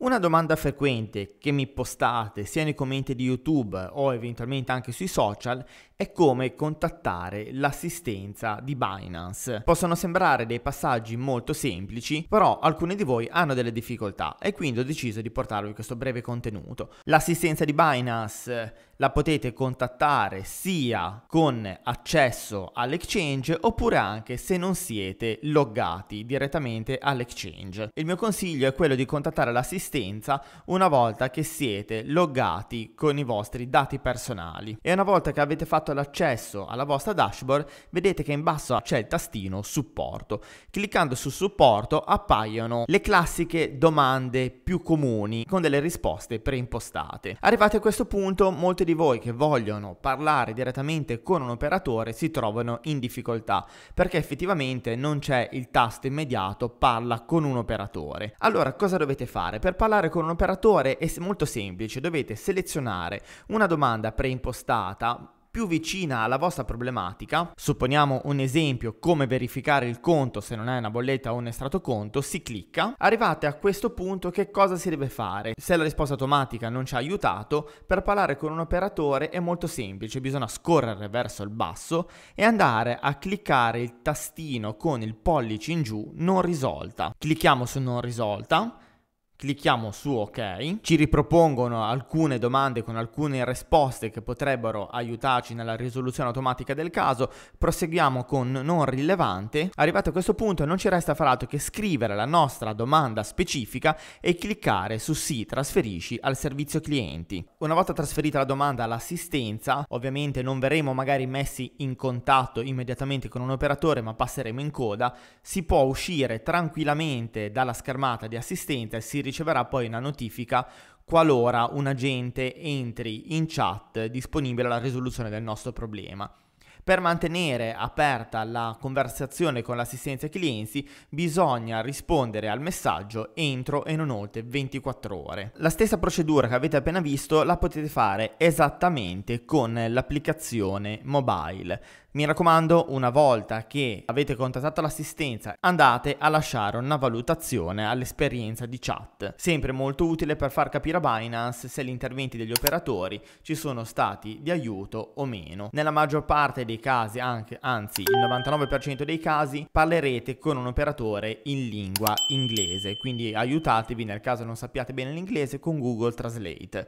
Una domanda frequente che mi postate sia nei commenti di YouTube o eventualmente anche sui social è come contattare l'assistenza di Binance. Possono sembrare dei passaggi molto semplici, però alcuni di voi hanno delle difficoltà e quindi ho deciso di portarvi questo breve contenuto. L'assistenza di Binance eh, la potete contattare sia con accesso all'exchange oppure anche se non siete loggati direttamente all'exchange. Il mio consiglio è quello di contattare l'assistenza assistenza una volta che siete loggati con i vostri dati personali e una volta che avete fatto l'accesso alla vostra dashboard vedete che in basso c'è il tastino supporto. Cliccando su supporto appaiono le classiche domande più comuni con delle risposte preimpostate. Arrivati a questo punto molti di voi che vogliono parlare direttamente con un operatore si trovano in difficoltà perché effettivamente non c'è il tasto immediato parla con un operatore. Allora cosa dovete fare? Per parlare con un operatore è molto semplice, dovete selezionare una domanda preimpostata più vicina alla vostra problematica, supponiamo un esempio come verificare il conto se non è una bolletta o un estratto conto, si clicca, arrivate a questo punto che cosa si deve fare? Se la risposta automatica non ci ha aiutato, per parlare con un operatore è molto semplice, bisogna scorrere verso il basso e andare a cliccare il tastino con il pollice in giù non risolta. Clicchiamo su non risolta Clicchiamo su OK, ci ripropongono alcune domande con alcune risposte che potrebbero aiutarci nella risoluzione automatica del caso, proseguiamo con non rilevante, arrivato a questo punto non ci resta far altro che scrivere la nostra domanda specifica e cliccare su sì trasferisci al servizio clienti. Una volta trasferita la domanda all'assistenza, ovviamente non verremo magari messi in contatto immediatamente con un operatore ma passeremo in coda, si può uscire tranquillamente dalla schermata di assistenza e si riceverà poi una notifica qualora un agente entri in chat disponibile alla risoluzione del nostro problema. Per mantenere aperta la conversazione con l'assistenza clienti bisogna rispondere al messaggio entro e non oltre 24 ore. La stessa procedura che avete appena visto la potete fare esattamente con l'applicazione mobile. Mi raccomando, una volta che avete contattato l'assistenza, andate a lasciare una valutazione all'esperienza di chat, sempre molto utile per far capire a Binance se gli interventi degli operatori ci sono stati di aiuto o meno. Nella maggior parte dei casi, anche, anzi il 99% dei casi, parlerete con un operatore in lingua inglese, quindi aiutatevi nel caso non sappiate bene l'inglese con Google Translate.